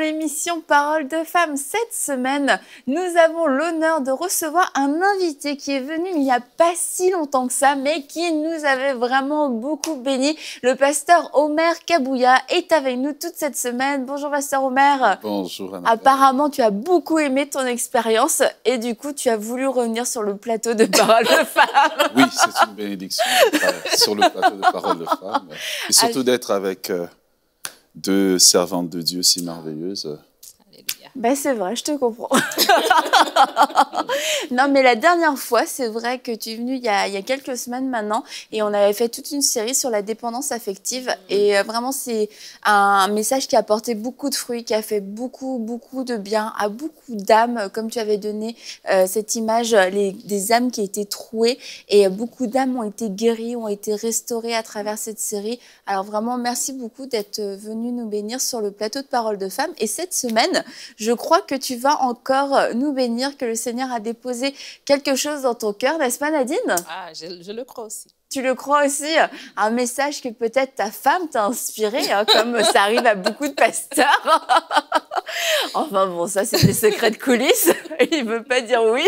l'émission Parole de femmes. Cette semaine, nous avons l'honneur de recevoir un invité qui est venu il n'y a pas si longtemps que ça, mais qui nous avait vraiment beaucoup béni. Le pasteur Omer Kabouya est avec nous toute cette semaine. Bonjour pasteur Omer. Bonjour. Apparemment, tu as beaucoup aimé ton expérience et du coup, tu as voulu revenir sur le plateau de Parole de femmes. Oui, c'est une bénédiction euh, sur le plateau de Parole de femmes et surtout d'être avec... Euh, deux servantes de Dieu si merveilleuses ben c'est vrai, je te comprends. non, mais la dernière fois, c'est vrai que tu es venue il y, a, quelques semaines maintenant et on avait fait toute une série sur la dépendance affective. Mm-hmm. Et euh, vraiment, c'est un message qui a porté beaucoup de fruits, qui a fait beaucoup, beaucoup de bien à beaucoup d'âmes, comme tu avais donné euh, cette image des âmes qui étaient trouées. Et euh, beaucoup d'âmes ont été guéries, ont été restaurées à travers cette série. Alors vraiment, merci beaucoup d'être venu nous bénir sur le plateau de Parole de Femmes. Et cette semaine, je crois que tu vas encore euh, nous bénir, que le Seigneur a déposé quelque chose dans ton cœur, n'est-ce pas Nadine Ah, je le crois aussi tu le crois aussi, euh, un message que peut-être ta femme t'a inspiré, hein, comme ça arrive à beaucoup de pasteurs. enfin bon, ça c'est des secrets de coulisses, il ne veut pas dire oui.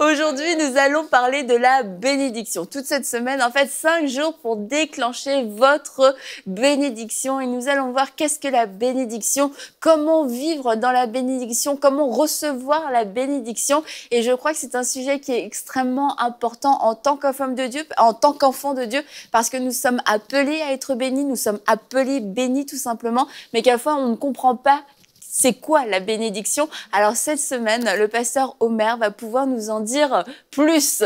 Aujourd'hui, nous allons parler de la bénédiction. Toute cette semaine, en fait, cinq jours pour déclencher votre bénédiction. Et nous allons voir qu'est-ce que la bénédiction, comment vivre dans la bénédiction, comment recevoir la bénédiction. Et je crois que c'est un sujet qui est extrêmement important en tant que femme de Dieu en tant qu'enfant de Dieu, parce que nous sommes appelés à être bénis, nous sommes appelés bénis tout simplement, mais fois on ne comprend pas c'est quoi la bénédiction. Alors cette semaine, le pasteur Omer va pouvoir nous en dire plus.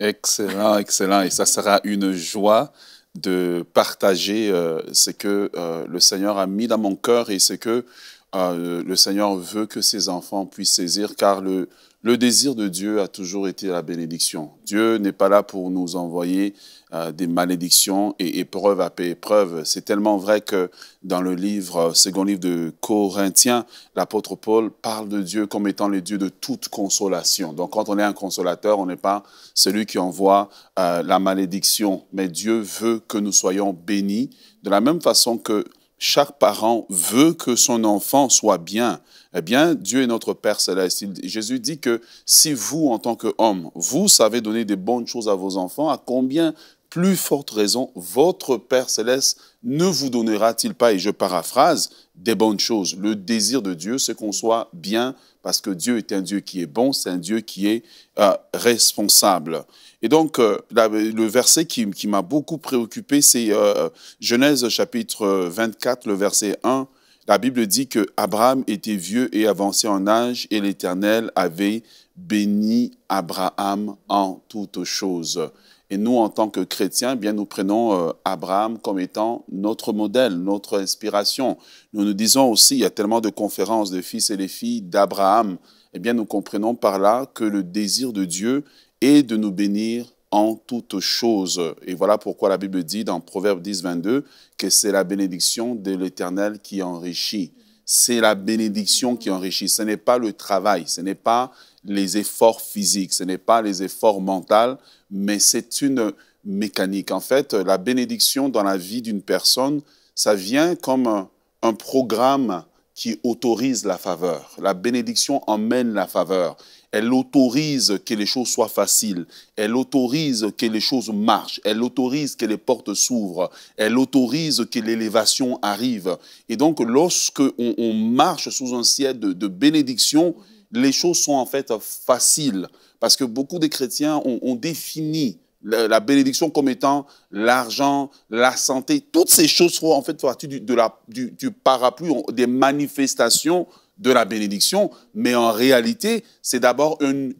Excellent, excellent. Et ça sera une joie de partager euh, ce que euh, le Seigneur a mis dans mon cœur et c'est que euh, le Seigneur veut que ses enfants puissent saisir, car le, le désir de Dieu a toujours été la bénédiction. Dieu n'est pas là pour nous envoyer euh, des malédictions et épreuves après épreuves. C'est tellement vrai que dans le livre, euh, second livre de Corinthiens, l'apôtre Paul parle de Dieu comme étant le Dieu de toute consolation. Donc quand on est un consolateur, on n'est pas celui qui envoie euh, la malédiction, mais Dieu veut que nous soyons bénis de la même façon que chaque parent veut que son enfant soit bien, eh bien, Dieu est notre Père céleste. Jésus dit que si vous, en tant qu'homme, vous savez donner des bonnes choses à vos enfants, à combien plus forte raison votre Père céleste ne vous donnera-t-il pas, et je paraphrase, des bonnes choses Le désir de Dieu, c'est qu'on soit bien, parce que Dieu est un Dieu qui est bon, c'est un Dieu qui est euh, responsable. Et donc, euh, le verset qui, m'a beaucoup préoccupé, c'est euh, Genèse chapitre 24, le verset 1. La Bible dit que Abraham était vieux et avancé en âge et l'Éternel avait béni Abraham en toutes choses. Et nous, en tant que chrétiens, eh bien, nous prenons euh, Abraham comme étant notre modèle, notre inspiration. Nous nous disons aussi, il y a tellement de conférences de fils et les filles d'Abraham. Eh bien, nous comprenons par là que le désir de Dieu est de nous bénir en toutes choses. Et voilà pourquoi la Bible dit dans Proverbe 10, 22 que c'est la bénédiction de l'Éternel qui enrichit. C'est la bénédiction qui enrichit. Ce n'est pas le travail, ce n'est pas les efforts physiques, ce n'est pas les efforts mentaux, mais c'est une mécanique. En fait, la bénédiction dans la vie d'une personne, ça vient comme un, un programme qui autorise la faveur. La bénédiction emmène la faveur. Elle autorise que les choses soient faciles. Elle autorise que les choses marchent. Elle autorise que les portes s'ouvrent. Elle autorise que l'élévation arrive. Et donc, lorsque on, marche sous un ciel de, bénédiction, les choses sont en fait faciles. Parce que beaucoup de chrétiens ont, ont défini la bénédiction comme étant l'argent, la santé, toutes ces choses font en fait partie du, parapluie, des manifestations de la bénédiction, mais en réalité, c'est d'abord une,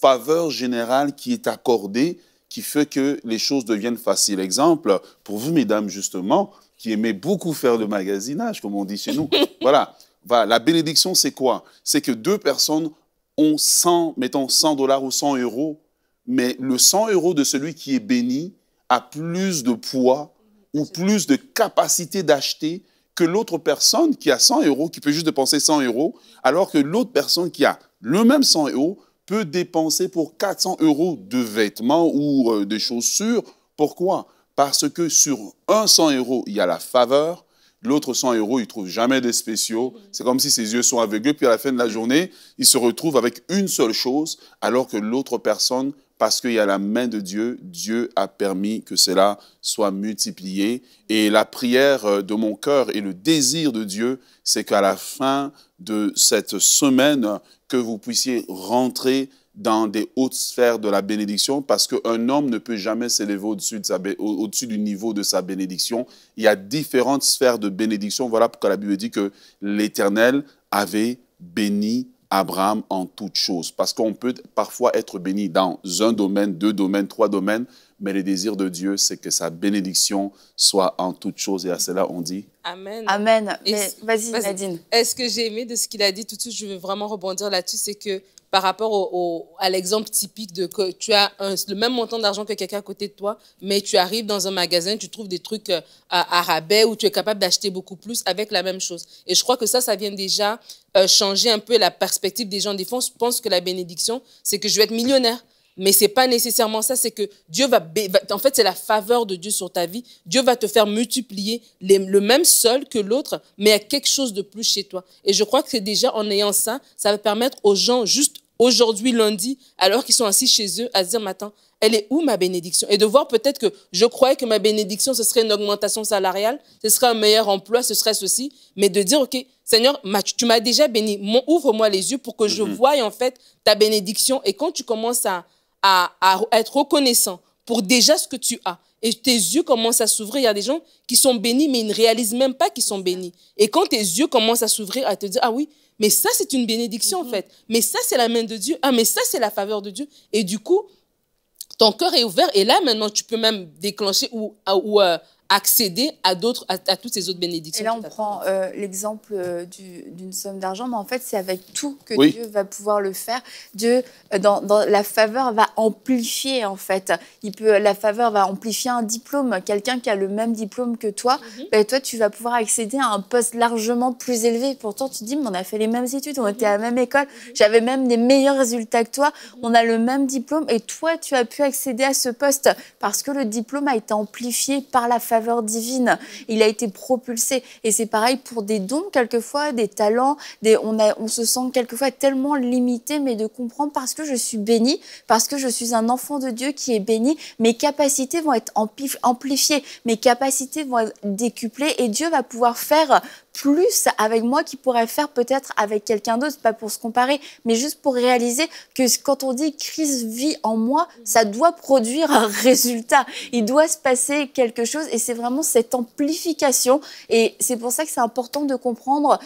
faveur générale qui est accordée, qui fait que les choses deviennent faciles. Exemple, pour vous, mesdames, justement, qui aimez beaucoup faire le magasinage, comme on dit chez nous, voilà. voilà. La bénédiction, c'est quoi C'est que deux personnes ont 100, mettons 100 dollars ou 100 euros mais le 100 euros de celui qui est béni a plus de poids ou plus de capacité d'acheter que l'autre personne qui a 100 euros, qui peut juste dépenser 100 euros, alors que l'autre personne qui a le même 100 euros peut dépenser pour 400 euros de vêtements ou euh, des de chaussures. Pourquoi Parce que sur un 100 euros, il y a la faveur. L'autre 100 euros, il trouve jamais des spéciaux. C'est comme si ses yeux sont aveugles, Puis à la fin de la journée, il se retrouve avec une seule chose, alors que l'autre personne parce qu'il y a la main de Dieu, Dieu a permis que cela soit multiplié. Et la prière euh, de mon cœur et le désir de Dieu, c'est qu'à la fin de cette semaine, que vous puissiez rentrer dans des hautes sphères de la bénédiction, parce qu'un homme ne peut jamais s'élever au-dessus, au du niveau de sa bénédiction. Il y a différentes sphères de bénédiction. Voilà pourquoi la Bible dit que l'Éternel avait béni Abraham en toutes choses. Parce qu'on peut parfois être béni dans un domaine, deux domaines, trois domaines, mais le désir de Dieu, c'est que sa bénédiction soit en toute chose. Et à cela, on dit Amen. Amen. Vas-y, Nadine. Est-ce que j'ai aimé de ce qu'il a dit tout de suite Je veux vraiment rebondir là-dessus. C'est que par rapport à l'exemple typique de que tu as le même montant d'argent que quelqu'un à côté de toi, mais tu arrives dans un magasin, tu trouves des trucs euh, à, rabais où tu es capable d'acheter beaucoup plus avec la même chose. Et je crois que ça, ça vient déjà euh, changer un peu la perspective des gens. Des fois, on pense que la bénédiction, c'est que je vais être millionnaire. Mais c'est pas nécessairement ça, c'est que Dieu va, en fait, c'est la faveur de Dieu sur ta vie. Dieu va te faire multiplier le même sol que l'autre, mais à quelque chose de plus chez toi. Et je crois que c'est déjà en ayant ça, ça va permettre aux gens juste aujourd'hui lundi, alors qu'ils sont assis chez eux, à se dire matin, elle est où ma bénédiction Et de voir peut-être que je croyais que ma bénédiction, ce serait une augmentation salariale, ce serait un meilleur emploi, ce serait ceci, mais de dire, OK, Seigneur, tu m'as déjà béni, ouvre-moi les yeux pour que je mm-hmm. voie en fait ta bénédiction. Et quand tu commences à, à, être reconnaissant pour déjà ce que tu as. Et tes yeux commencent à s'ouvrir. Il y a des gens qui sont bénis, mais ils ne réalisent même pas qu'ils sont bénis. Et quand tes yeux commencent à s'ouvrir, à te dire, ah oui, mais ça, c'est une bénédiction, en mm-hmm. fait. Mais ça, c'est la main de Dieu. Ah, mais ça, c'est la faveur de Dieu. Et du coup, ton cœur est ouvert. Et là, maintenant, tu peux même déclencher ou, euh, accéder à, d'autres, à, toutes ces autres bénédictions. Et là, on prend euh, l'exemple euh, d'une somme d'argent, mais en fait, c'est avec tout que Dieu va pouvoir le faire. Dieu, euh, dans, la faveur, va amplifier, en fait. Il peut, la faveur va amplifier un diplôme. Quelqu'un qui a le même diplôme que toi, mhm. ben, toi, tu vas pouvoir accéder à un poste largement plus élevé. Pourtant, tu dis, mais on a fait les mêmes études, on était à la même école, mhm. Mhm. j'avais même des meilleurs résultats que toi, on a le même diplôme, et toi, tu as pu accéder à ce poste parce que le diplôme a été amplifié par la faveur divine. Il a été propulsé. Et c'est pareil pour des dons, quelquefois, des talents. Des, on, on se sent quelquefois tellement limité, mais de comprendre parce que je suis béni, parce que je suis un enfant de Dieu qui est béni, mes capacités vont être amplifiées, mes capacités vont être décuplées et Dieu va pouvoir faire plus avec moi qu'il pourrait faire peut-être avec quelqu'un d'autre, pas pour se comparer, mais juste pour réaliser que quand on dit Christ vit en moi, ça doit produire un résultat. Il doit se passer quelque chose et c'est vraiment cette amplification. Et c'est pour ça que c'est important de comprendre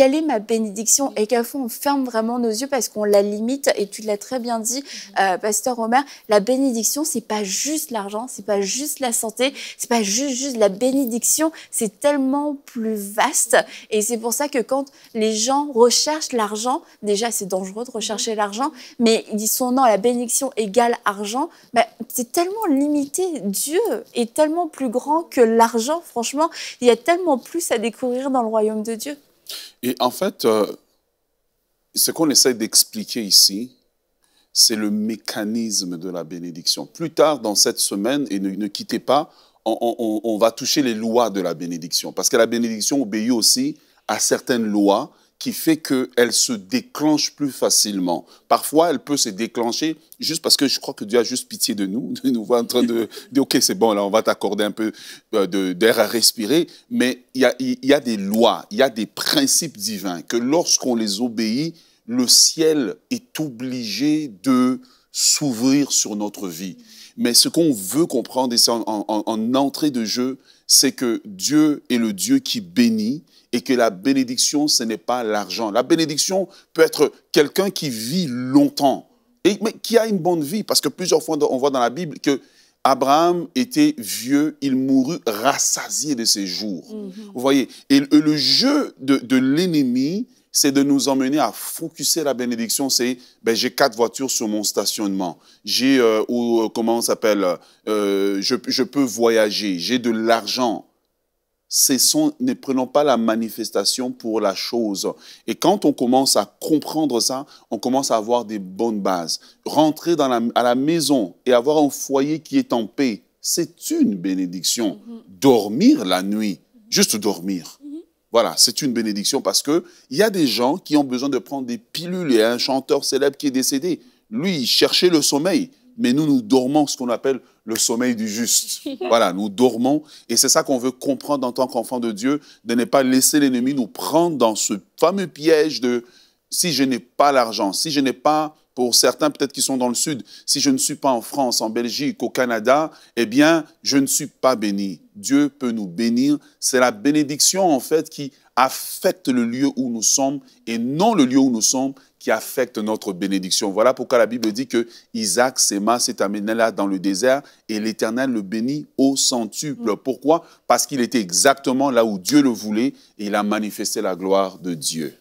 quelle est ma bénédiction Et qu'à fond, on ferme vraiment nos yeux parce qu'on la limite. Et tu l'as très bien dit, mhm. euh, Pasteur Omer, la bénédiction, c'est pas juste l'argent, c'est pas juste la santé, c'est pas juste, juste la bénédiction, c'est tellement plus vaste. Et c'est pour ça que quand les gens recherchent l'argent, déjà c'est dangereux de rechercher mhm. l'argent, mais ils sont non, la bénédiction égale argent, bah, c'est tellement limité. Dieu est tellement plus grand que l'argent, franchement, il y a tellement plus à découvrir dans le royaume de Dieu. Et en fait, euh, ce qu'on essaie d'expliquer ici, c'est le mécanisme de la bénédiction. Plus tard dans cette semaine, et ne, ne quittez pas, on, on, va toucher les lois de la bénédiction, parce que la bénédiction obéit aussi à certaines lois qui fait qu'elle se déclenche plus facilement. Parfois, elle peut se déclencher juste parce que je crois que Dieu a juste pitié de nous, de nous voir en train de dire, OK, c'est bon, là, on va t'accorder un peu euh, d'air à respirer. Mais il y a, il y a des lois, il y a des principes divins que lorsqu'on les obéit, le ciel est obligé de s'ouvrir sur notre vie. Mais ce qu'on veut comprendre, en, entrée de jeu, c'est que Dieu est le Dieu qui bénit et que la bénédiction, ce n'est pas l'argent. La bénédiction peut être quelqu'un qui vit longtemps, et, qui a une bonne vie, parce que plusieurs fois, on voit dans la Bible que Abraham était vieux, il mourut rassasié de ses jours. Mm-hmm. Vous voyez, et, le jeu de l'ennemi, c'est de nous emmener à focuser la bénédiction. C'est, ben, j'ai quatre voitures sur mon stationnement. J'ai, euh, ou euh, comment on s'appelle, euh, je, peux voyager. J'ai de l'argent. ne prenons pas la manifestation pour la chose. Et quand on commence à comprendre ça, on commence à avoir des bonnes bases. Rentrer dans la, à la maison et avoir un foyer qui est en paix, c'est une bénédiction. Mm-hmm. Dormir la nuit, juste dormir voilà, c'est une bénédiction parce que il y a des gens qui ont besoin de prendre des pilules. Il un chanteur célèbre qui est décédé. Lui, il cherchait le sommeil. Mais nous, nous dormons ce qu'on appelle le sommeil du juste. Voilà, nous dormons. Et c'est ça qu'on veut comprendre en tant qu'enfant de Dieu, de ne pas laisser l'ennemi nous prendre dans ce fameux piège de si je n'ai pas l'argent, si je n'ai pas, pour certains peut-être qui sont dans le Sud, si je ne suis pas en France, en Belgique, au Canada, eh bien, je ne suis pas béni. Dieu peut nous bénir. C'est la bénédiction, en fait, qui affecte le lieu où nous sommes et non le lieu où nous sommes qui affecte notre bénédiction. Voilà pourquoi la Bible dit que Isaac séma s'est amené là dans le désert et l'Éternel le bénit au centuple. Pourquoi Parce qu'il était exactement là où Dieu le voulait et il a manifesté la gloire de Dieu.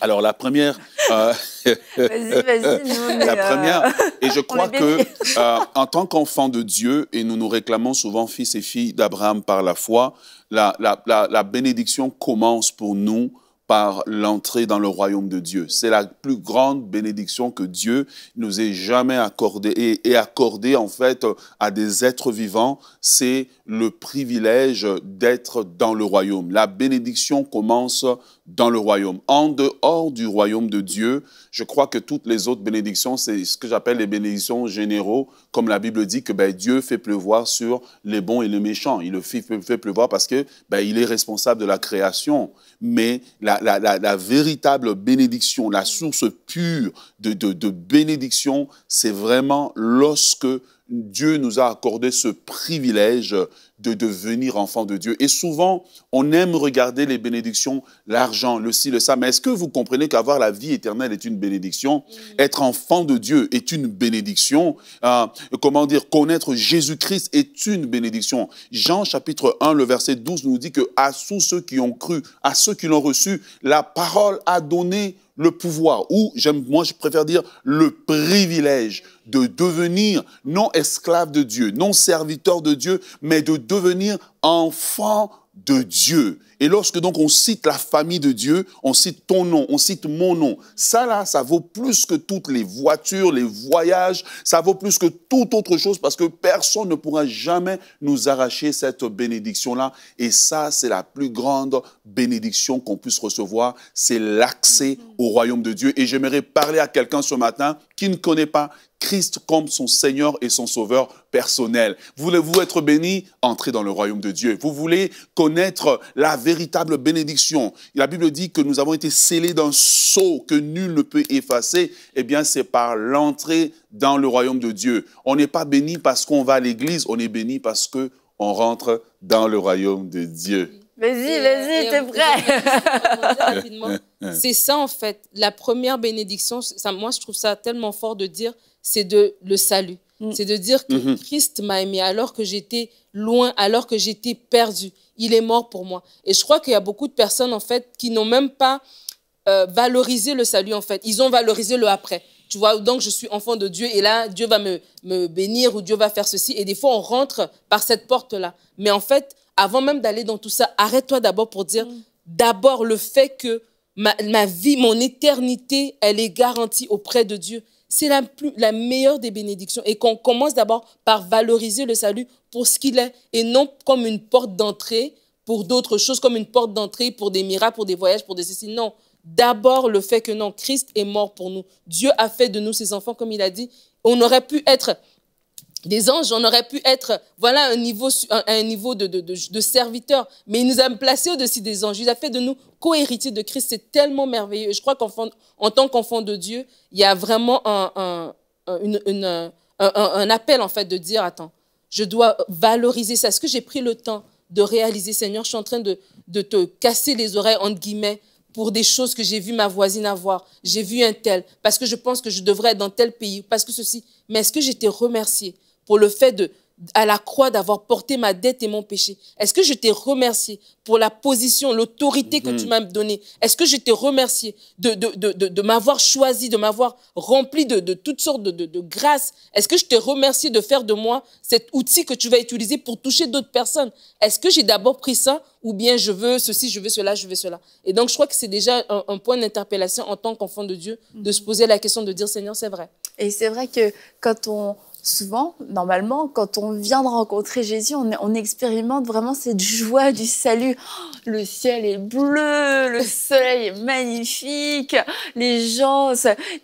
Alors la première, euh, la première, euh, et je crois que euh, en tant qu'enfant de Dieu, et nous nous réclamons souvent fils et filles d'Abraham par la foi, la bénédiction commence pour nous par l'entrée dans le royaume de Dieu. C'est la plus grande bénédiction que Dieu nous ait jamais accordée et, accordée en fait à des êtres vivants. C'est le privilège d'être dans le royaume. La bénédiction commence dans le royaume. En dehors du royaume de Dieu, je crois que toutes les autres bénédictions, c'est ce que j'appelle les bénédictions généraux, comme la Bible dit que ben, Dieu fait pleuvoir sur les bons et les méchants. Il le fait, pleuvoir parce que ben, il est responsable de la création. Mais la la, véritable bénédiction, la source pure de bénédiction, c'est vraiment lorsque Dieu nous a accordé ce privilège de devenir enfant de Dieu. Et souvent, on aime regarder les bénédictions, l'argent, le ci, le ça. Mais est-ce que vous comprenez qu'avoir la vie éternelle est une bénédiction Être enfant de Dieu est une bénédiction. Euh, comment dire Connaître Jésus-Christ est une bénédiction. Jean chapitre 1, le verset 12 nous dit que à tous ceux qui ont cru, à ceux qui l'ont reçu, la parole a donné le pouvoir, ou j'aime, moi je préfère dire le privilège de devenir non esclave de Dieu, non serviteur de Dieu, mais de devenir enfant de Dieu. Et lorsque donc on cite la famille de Dieu, on cite ton nom, on cite mon nom. Ça là, ça vaut plus que toutes les voitures, les voyages, ça vaut plus que toute autre chose parce que personne ne pourra jamais nous arracher cette bénédiction là. Et ça, c'est la plus grande bénédiction qu'on puisse recevoir, c'est l'accès au royaume de Dieu. Et j'aimerais parler à quelqu'un ce matin qui ne connaît pas, Christ comme son Seigneur et son Sauveur personnel. Voulez-vous être béni Entrez dans le royaume de Dieu. Vous voulez connaître la véritable bénédiction. La Bible dit que nous avons été scellés d'un sceau que nul ne peut effacer. Eh bien, c'est par l'entrée dans le royaume de Dieu. On n'est pas béni parce qu'on va à l'église, on est béni parce qu'on rentre dans le royaume de Dieu. Vas-y, vas-y, euh, t'es prêt. c'est ça en fait. La première bénédiction, ça, moi je trouve ça tellement fort de dire, c'est de le salut. Mm. C'est de dire que mm-hmm. Christ m'a aimé alors que j'étais loin, alors que j'étais perdu. Il est mort pour moi. Et je crois qu'il y a beaucoup de personnes en fait qui n'ont même pas euh, valorisé le salut en fait. Ils ont valorisé le après. Tu vois, donc je suis enfant de Dieu et là, Dieu va me, me bénir ou Dieu va faire ceci. Et des fois, on rentre par cette porte-là. Mais en fait, avant même d'aller dans tout ça, arrête-toi d'abord pour dire, mm. d'abord le fait que ma, vie, mon éternité, elle est garantie auprès de Dieu. C'est la, la meilleure des bénédictions. Et qu'on commence d'abord par valoriser le salut pour ce qu'il est et non comme une porte d'entrée pour d'autres choses, comme une porte d'entrée pour des miracles, pour des voyages, pour des ceci. Non, d'abord le fait que non, Christ est mort pour nous. Dieu a fait de nous ses enfants, comme il a dit. On aurait pu être des anges, on aurait pu être, voilà, un niveau, un, niveau de, de, serviteur. Mais il nous a placés au-dessus des anges. Il a fait de nous co-héritiers de Christ. C'est tellement merveilleux. Je crois qu'en tant qu'enfant de Dieu, il y a vraiment un, un, appel, en fait, de dire, attends, je dois valoriser ça. Est-ce que j'ai pris le temps de réaliser, Seigneur, je suis en train de, te casser les oreilles, entre guillemets, pour des choses que j'ai vu ma voisine avoir. J'ai vu un tel, parce que je pense que je devrais être dans tel pays, parce que ceci. Mais est-ce que j'étais remercié pour le fait de, à la croix d'avoir porté ma dette et mon péché Est-ce que je t'ai remercié pour la position, l'autorité que tu mhm. m'as donnée Est-ce que je t'ai remercié de, m'avoir choisi, de m'avoir rempli de, toutes sortes de, grâces Est-ce que je t'ai remercié de faire de moi cet outil que tu vas utiliser pour toucher d'autres personnes Est-ce que j'ai d'abord pris ça ou bien je veux ceci, je veux cela, je veux cela Et donc je crois que c'est déjà un, point d'interpellation en tant qu'enfant de Dieu de se mhm. poser la question de dire Seigneur, c'est vrai. Et c'est vrai que quand on, souvent, normalement, quand on vient de rencontrer Jésus, on, expérimente vraiment cette joie du salut. Oh, le ciel est bleu, le soleil est magnifique, les gens,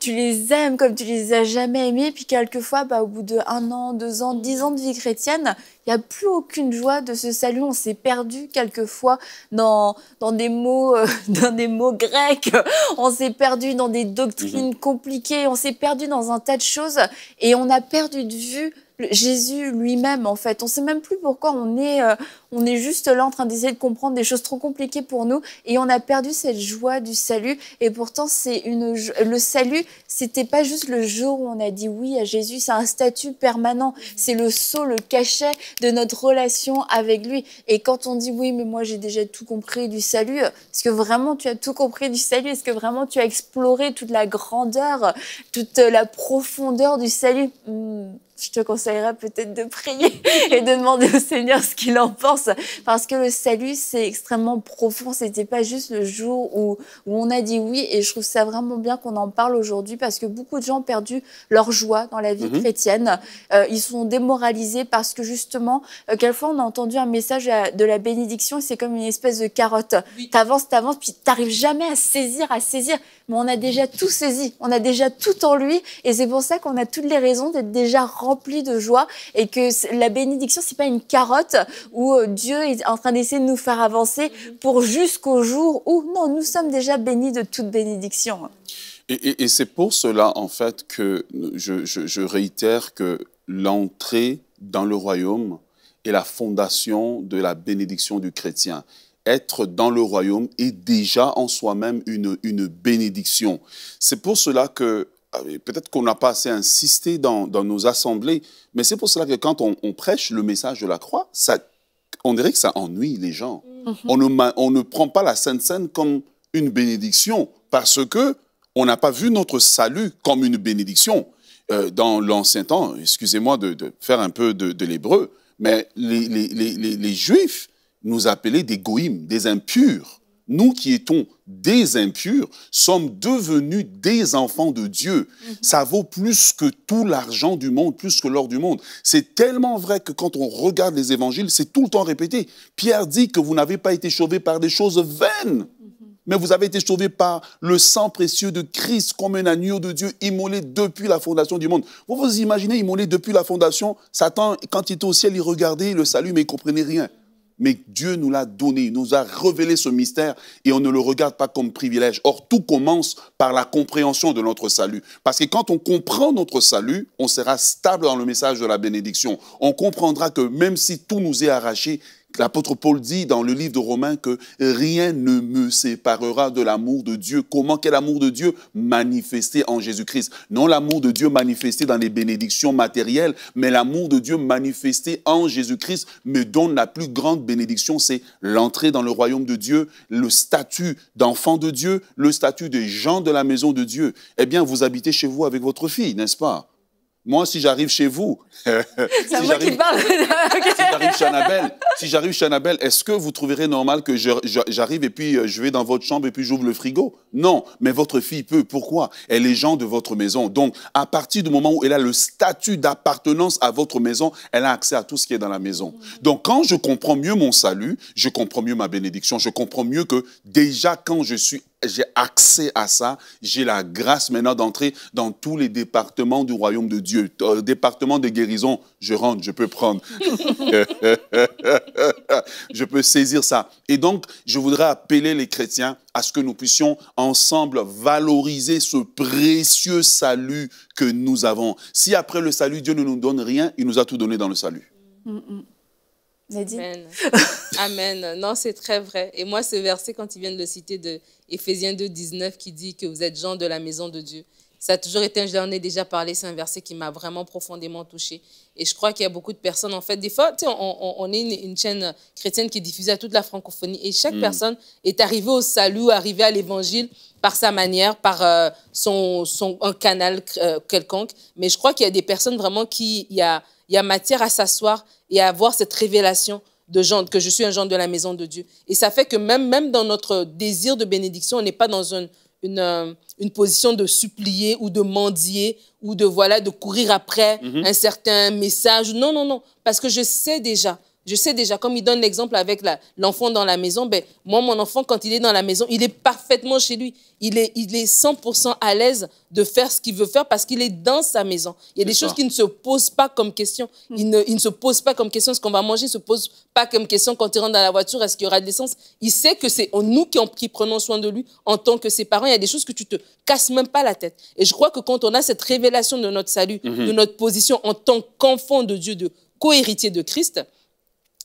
tu les aimes comme tu les as jamais aimés. Puis quelquefois, bah, au bout de un an, deux ans, dix ans de vie chrétienne, il n'y a plus aucune joie de ce salut. On s'est perdu quelquefois dans, dans, des mots, euh, dans des mots grecs. On s'est perdu dans des doctrines mhm. compliquées. On s'est perdu dans un tas de choses. Et on a perdu de vue Jésus lui-même, en fait. On ne sait même plus pourquoi on est, euh, on est juste là en train d'essayer de comprendre des choses trop compliquées pour nous et on a perdu cette joie du salut. Et pourtant, c'est une le salut, c'était pas juste le jour où on a dit oui à Jésus, c'est un statut permanent, c'est le saut, le cachet de notre relation avec lui. Et quand on dit oui, mais moi j'ai déjà tout compris du salut, est-ce que vraiment tu as tout compris du salut Est-ce que vraiment tu as exploré toute la grandeur, toute la profondeur du salut hmm, Je te conseillerais peut-être de prier et de demander au Seigneur ce qu'il en pense parce que le salut, c'est extrêmement profond. C'était pas juste le jour où, où on a dit oui, et je trouve ça vraiment bien qu'on en parle aujourd'hui, parce que beaucoup de gens ont perdu leur joie dans la vie mhm. chrétienne. Euh, ils sont démoralisés parce que justement, euh, quelquefois, on a entendu un message de la bénédiction, c'est comme une espèce de carotte. avances, T'avances, t'avances, puis t'arrives jamais à saisir, à saisir. Mais on a déjà tout saisi, on a déjà tout en lui, et c'est pour ça qu'on a toutes les raisons d'être déjà rempli de joie, et que la bénédiction, c'est pas une carotte ou... Dieu est en train d'essayer de nous faire avancer mhm. pour jusqu'au jour où, non, nous sommes déjà bénis de toute bénédiction. Et, c'est pour cela, en fait, que je, réitère que l'entrée dans le royaume est la fondation de la bénédiction du chrétien être dans le royaume est déjà en soi-même une, une, bénédiction. C'est pour cela que, euh, peut-être qu'on n'a pas assez insisté dans, dans nos assemblées, mais c'est pour cela que quand on, on, prêche le message de la croix, ça on dirait que ça ennuie les gens. Mhm. on, ne, prend pas la Sainte sainte comme une bénédiction parce que on n'a pas vu notre salut comme une bénédiction. Euh, dans l'ancien temps, excusez-moi de, faire un peu de, l'hébreu, mais les, les, Juifs nous appelaient des goïms, des impurs nous qui étions des impurs, sommes devenus des enfants de Dieu. Mhm. Ça vaut plus que tout l'argent du monde, plus que l'or du monde. C'est tellement vrai que quand on regarde les évangiles, c'est tout le temps répété. Pierre dit que vous n'avez pas été sauvés par des choses vaines, mhm. mais vous avez été sauvés par le sang précieux de Christ comme un agneau de Dieu immolé depuis la fondation du monde. Vous vous imaginez immolé depuis la fondation, Satan, quand il était au ciel, il regardait le salut, mais il comprenait rien mais Dieu nous l'a donné, nous a révélé ce mystère et on ne le regarde pas comme privilège. Or, tout commence par la compréhension de notre salut. Parce que quand on comprend notre salut, on sera stable dans le message de la bénédiction. On comprendra que même si tout nous est arraché, L'apôtre Paul dit dans le livre de Romains que rien ne me séparera de l'amour de Dieu. Comment quel l'amour de Dieu manifesté en Jésus-Christ Non l'amour de Dieu manifesté dans les bénédictions matérielles, mais l'amour de Dieu manifesté en Jésus-Christ mais dont la plus grande bénédiction, c'est l'entrée dans le royaume de Dieu, le statut d'enfant de Dieu, le statut des gens de la maison de Dieu. Eh bien, vous habitez chez vous avec votre fille, n'est-ce pas moi, si j'arrive chez vous, si j'arrive chez Annabelle, si j'arrive chez Annabelle, est-ce que vous trouverez normal que j'arrive et puis euh, je vais dans votre chambre et puis j'ouvre le frigo Non, mais votre fille peut. Pourquoi Elle est gens de votre maison. Donc, à partir du moment où elle a le statut d'appartenance à votre maison, elle a accès à tout ce qui est dans la maison. Donc, quand je comprends mieux mon salut, je comprends mieux ma bénédiction, je comprends mieux que déjà quand je suis j'ai accès à ça, j'ai la grâce maintenant d'entrer dans tous les départements du royaume de Dieu. Euh, département de guérison, je rentre, je peux prendre. je peux saisir ça. Et donc, je voudrais appeler les chrétiens à ce que nous puissions ensemble valoriser ce précieux salut que nous avons. Si après le salut, Dieu ne nous donne rien, il nous a tout donné dans le salut. Mm, mm. Amen. Amen. Non, c'est très vrai. Et moi, ce verset, quand il vient de le citer de Éphésiens 2, 19, qui dit que vous êtes gens de la maison de Dieu ça a toujours été, je ai déjà parlé, c'est un verset qui m'a vraiment profondément touchée. Et je crois qu'il y a beaucoup de personnes, en fait, des fois, tu sais, on, est une, chaîne chrétienne qui est diffusée à toute la francophonie et chaque mm. personne est arrivée au salut, arrivée à l'évangile par sa manière, par euh, son, son, un canal euh, quelconque. Mais je crois qu'il y a des personnes vraiment qui, il y a, matière à s'asseoir et à avoir cette révélation de gens que je suis un genre de la maison de Dieu. Et ça fait que même, même dans notre désir de bénédiction, on n'est pas dans un une, euh, une position de supplier ou de mendier ou de voilà de courir après mhm. un certain message. Non, non, non, parce que je sais déjà je sais déjà, comme il donne l'exemple avec l'enfant dans la maison, ben, moi, mon enfant, quand il est dans la maison, il est parfaitement chez lui. Il est, il est 100% à l'aise de faire ce qu'il veut faire parce qu'il est dans sa maison. Il y a des choses qui ne se posent pas comme question. Mm. Il, ne, il se pose pas comme question. Ce qu'on va manger ne se pose pas comme question quand il rentre dans la voiture. Est-ce qu'il y aura de l'essence Il sait que c'est nous qui, qui prenons soin de lui en tant que ses parents. Il y a des choses que tu te casses même pas la tête. Et je crois que quand on a cette révélation de notre salut, mm-hmm. de notre position en tant qu'enfant de Dieu, de co-héritier de Christ,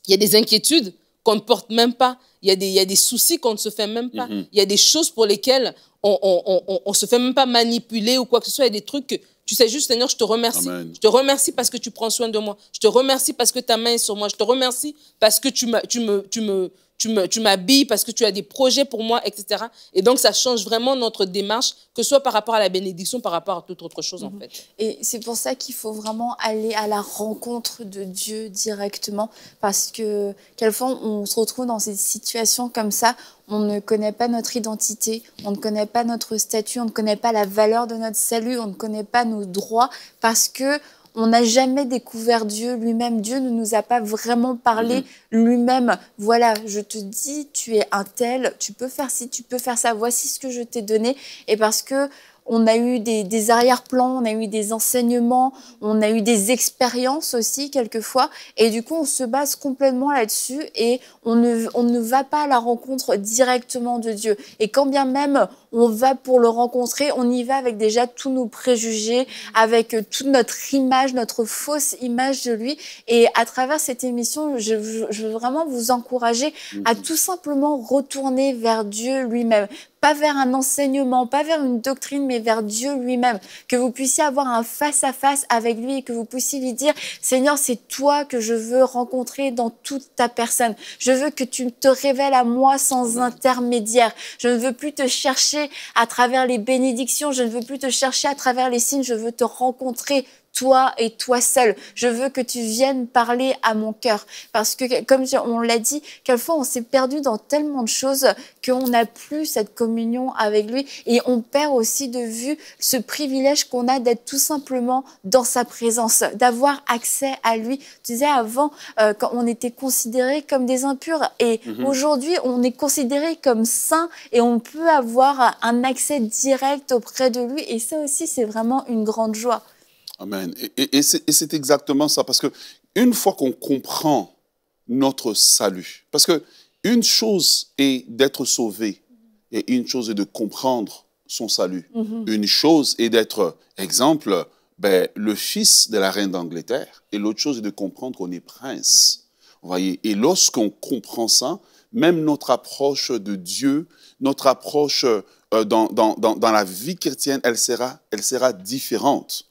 il y a des inquiétudes qu'on ne porte même pas. Il y a des, des soucis qu'on ne se fait même pas. Mm-hmm. Il y a des choses pour lesquelles on on, se fait même pas manipuler ou quoi que ce soit. Il y a des trucs que tu sais juste, Seigneur, je te remercie. Je te remercie parce que tu prends soin de moi. Je te remercie parce que ta main est sur moi. Je te remercie parce que tu, tu, me, tu, me, tu m'habilles parce que tu as des projets pour moi, etc. Et donc, ça change vraiment notre démarche, que ce soit par rapport à la bénédiction, par rapport à toute autre chose, en mhm. fait. Et c'est pour ça qu'il faut vraiment aller à la rencontre de Dieu directement, parce que quelquefois, on se retrouve dans ces situations comme ça, on ne connaît pas notre identité, on ne connaît pas notre statut, on ne connaît pas la valeur de notre salut, on ne connaît pas nos droits, parce que on n'a jamais découvert Dieu lui-même. Dieu ne nous a pas vraiment parlé mhm. lui-même. Voilà, je te dis, tu es un tel, tu peux faire ci, tu peux faire ça, voici ce que je t'ai donné. Et parce que on a eu des, arrière-plans, on a eu des enseignements, on a eu des expériences aussi quelquefois. Et du coup, on se base complètement là-dessus et on ne, ne va pas à la rencontre directement de Dieu. Et quand bien même on va pour le rencontrer, on y va avec déjà tous nos préjugés, avec toute notre image, notre fausse image de lui. Et à travers cette émission, je, je veux vraiment vous encourager à mm-hmm. tout simplement retourner vers Dieu lui-même pas vers un enseignement, pas vers une doctrine, mais vers Dieu lui-même. Que vous puissiez avoir un face-à-face avec lui et que vous puissiez lui dire, Seigneur, c'est toi que je veux rencontrer dans toute ta personne. Je veux que tu te révèles à moi sans intermédiaire. Je ne veux plus te chercher à travers les bénédictions, je ne veux plus te chercher à travers les signes, je veux te rencontrer toi et toi seul. Je veux que tu viennes parler à mon cœur. Parce que, comme on l'a dit, quelquefois on s'est perdu dans tellement de choses qu'on n'a plus cette communion avec lui et on perd aussi de vue ce privilège qu'on a d'être tout simplement dans sa présence, d'avoir accès à lui. Tu disais avant, euh, quand on était considérés comme des impurs et mhm. aujourd'hui on est considéré comme saints et on peut avoir un accès direct auprès de lui et ça aussi c'est vraiment une grande joie. Amen. Et, c'est exactement ça, parce que une fois qu'on comprend notre salut, parce que une chose est d'être sauvé et une chose est de comprendre son salut. Mhm. Une chose est d'être, exemple, ben, le fils de la reine d'Angleterre, et l'autre chose est de comprendre qu'on est prince. Vous voyez, et lorsqu'on comprend ça, même notre approche de Dieu, notre approche euh, dans, dans, dans, la vie chrétienne, elle sera, elle sera différente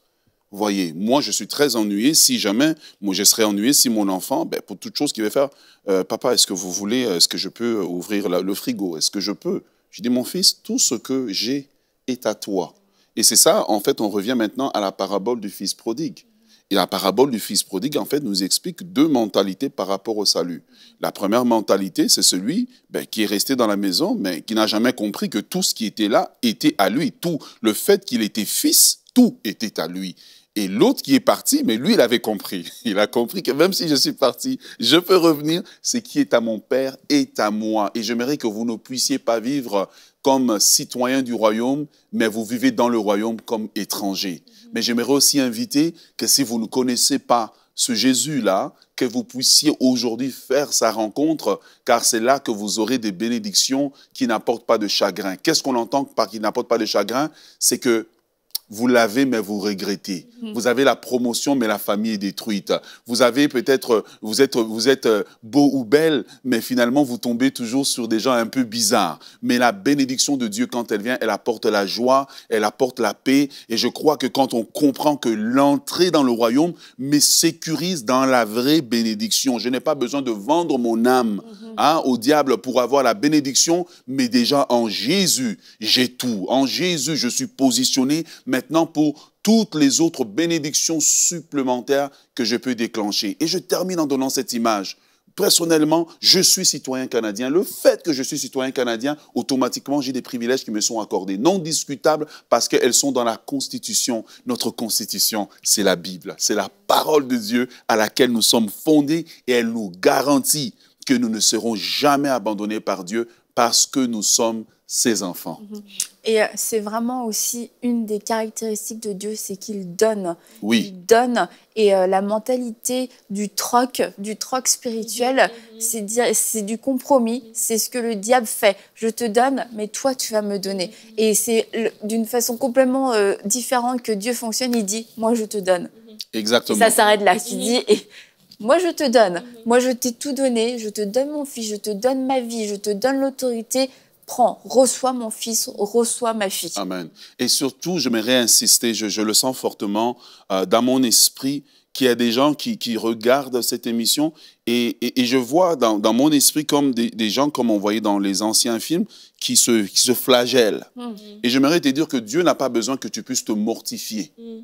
voyez, moi je suis très ennuyé, si jamais, moi je serais ennuyé si mon enfant, ben, pour toute chose qu'il veut faire, euh, papa, est-ce que vous voulez, euh, est-ce que je peux ouvrir le frigo, est-ce que je peux Je dis, mon fils, tout ce que j'ai est à toi. Et c'est ça, en fait, on revient maintenant à la parabole du fils prodigue. Et la parabole du fils prodigue, en fait, nous explique deux mentalités par rapport au salut. La première mentalité, c'est celui ben, qui est resté dans la maison, mais qui n'a jamais compris que tout ce qui était là était à lui. Tout le fait qu'il était fils, tout était à lui. Et l'autre qui est parti, mais lui, il avait compris. Il a compris que même si je suis parti, je peux revenir. Ce qui est à mon Père est à moi. Et j'aimerais que vous ne puissiez pas vivre comme citoyen du royaume, mais vous vivez dans le royaume comme étranger. Mhm. Mais j'aimerais aussi inviter que si vous ne connaissez pas ce Jésus-là, que vous puissiez aujourd'hui faire sa rencontre, car c'est là que vous aurez des bénédictions qui n'apportent pas de chagrin. Qu'est-ce qu'on entend par qui n'apporte pas de chagrin C'est que vous l'avez, mais vous regrettez. Mhm. Vous avez la promotion, mais la famille est détruite. Vous avez peut-être, vous êtes, vous êtes beau ou belle, mais finalement, vous tombez toujours sur des gens un peu bizarres. Mais la bénédiction de Dieu, quand elle vient, elle apporte la joie, elle apporte la paix. Et je crois que quand on comprend que l'entrée dans le royaume me sécurise dans la vraie bénédiction, je n'ai pas besoin de vendre mon âme mhm. hein, au diable pour avoir la bénédiction, mais déjà en Jésus, j'ai tout. En Jésus, je suis positionné, mais maintenant pour toutes les autres bénédictions supplémentaires que je peux déclencher. Et je termine en donnant cette image. Personnellement, je suis citoyen canadien. Le fait que je suis citoyen canadien, automatiquement, j'ai des privilèges qui me sont accordés, non discutables, parce qu'elles sont dans la Constitution. Notre Constitution, c'est la Bible, c'est la parole de Dieu à laquelle nous sommes fondés et elle nous garantit que nous ne serons jamais abandonnés par Dieu parce que nous sommes ses enfants. Mhm. Et euh, c'est vraiment aussi une des caractéristiques de Dieu, c'est qu'il donne. Oui. Il donne. Et euh, la mentalité du troc, du troc spirituel, c'est du compromis. C'est ce que le diable fait. Je te donne, mais toi, tu vas me donner. Et c'est d'une façon complètement euh, différente que Dieu fonctionne. Il dit, moi, je te donne. Exactement. ça s'arrête là. Il dit, moi, je te donne. Mhm. Moi, je t'ai tout donné. Je te donne mon fils. Je te donne ma vie. Je te donne l'autorité prends, reçois mon fils, reçois ma fille. Amen. Et surtout, je j'aimerais insister, je, le sens fortement euh, dans mon esprit, qu'il y a des gens qui, regardent cette émission et, je vois dans, mon esprit comme des, gens, comme on voyait dans les anciens films, qui se, flagellent. Et mm-hmm. je Et j'aimerais te dire que Dieu n'a pas besoin que tu puisses te mortifier. Mm.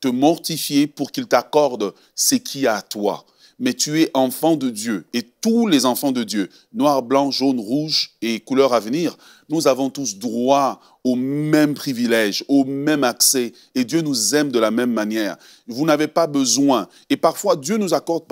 Te mortifier pour qu'il t'accorde ce qui est à toi mais tu es enfant de Dieu. Et tous les enfants de Dieu, noir, blanc, jaune, rouge et couleur à venir, nous avons tous droit au même privilège, au même accès. Et Dieu nous aime de la même manière. Vous n'avez pas besoin. Et parfois, Dieu nous accorde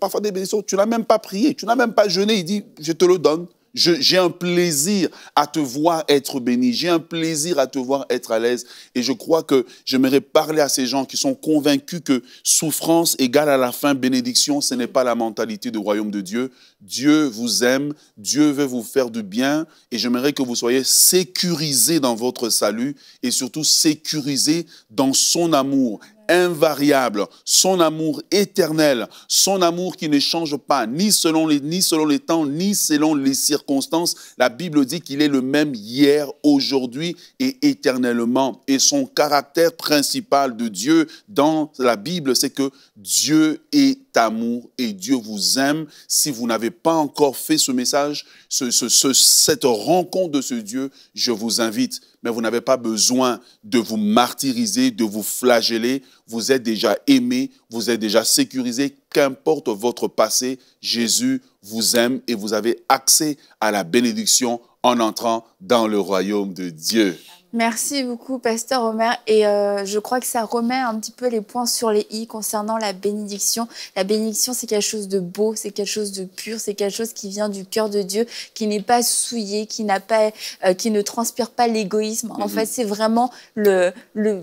parfois des bénédictions. Tu n'as même pas prié, tu n'as même pas jeûné. Il dit, je te le donne j'ai un plaisir à te voir être béni. J'ai un plaisir à te voir être à l'aise. Et je crois que j'aimerais parler à ces gens qui sont convaincus que souffrance égale à la fin bénédiction, ce n'est pas la mentalité du royaume de Dieu. Dieu vous aime, Dieu veut vous faire du bien. Et j'aimerais que vous soyez sécurisés dans votre salut et surtout sécurisés dans son amour invariable, son amour éternel, son amour qui ne change pas, ni selon les, ni selon les temps, ni selon les circonstances. La Bible dit qu'il est le même hier, aujourd'hui et éternellement. Et son caractère principal de Dieu dans la Bible, c'est que Dieu est amour et Dieu vous aime. Si vous n'avez pas encore fait ce message, cette rencontre de ce Dieu, je vous invite mais vous n'avez pas besoin de vous martyriser, de vous flageller. Vous êtes déjà aimé, vous êtes déjà sécurisé. Qu'importe votre passé, Jésus vous aime et vous avez accès à la bénédiction en entrant dans le royaume de Dieu. Merci beaucoup, Pasteur Omer. Et euh, je crois que ça remet un petit peu les points sur les i concernant la bénédiction. La bénédiction, c'est quelque chose de beau, c'est quelque chose de pur, c'est quelque chose qui vient du cœur de Dieu, qui n'est pas souillé, qui n'a pas, euh, qui ne transpire pas l'égoïsme. En fait, c'est vraiment le, le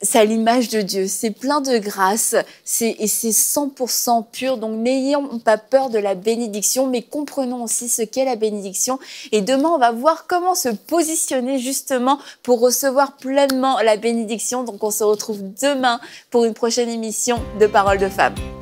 c'est à l'image de Dieu, c'est plein de grâce, c'est, et c'est 100% pur. Donc n'ayons pas peur de la bénédiction, mais comprenons aussi ce qu'est la bénédiction. Et demain, on va voir comment se positionner justement pour recevoir pleinement la bénédiction. Donc on se retrouve demain pour une prochaine émission de Parole de Femmes.